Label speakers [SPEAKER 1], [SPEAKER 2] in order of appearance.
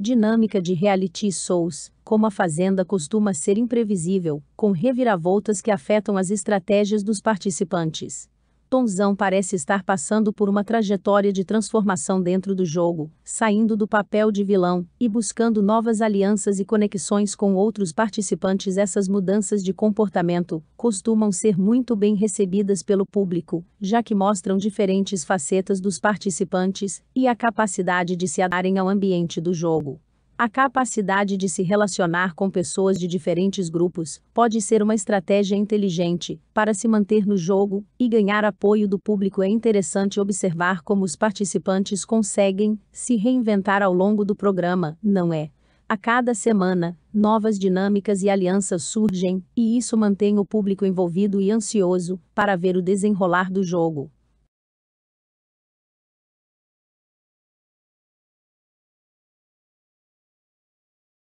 [SPEAKER 1] dinâmica de reality shows, como a Fazenda costuma ser imprevisível, com reviravoltas que afetam as estratégias dos participantes. Tonzão parece estar passando por uma trajetória de transformação dentro do jogo, saindo do papel de vilão e buscando novas alianças e conexões com outros participantes. Essas mudanças de comportamento costumam ser muito bem recebidas pelo público, já que mostram diferentes facetas dos participantes e a capacidade de se adaptarem ao ambiente do jogo. A capacidade de se relacionar com pessoas de diferentes grupos pode ser uma estratégia inteligente para se manter no jogo e ganhar apoio do público. É interessante observar como os participantes conseguem se reinventar ao longo do programa, não é? A cada semana, novas dinâmicas e alianças surgem, e isso mantém o público envolvido e ansioso para ver o desenrolar
[SPEAKER 2] do jogo.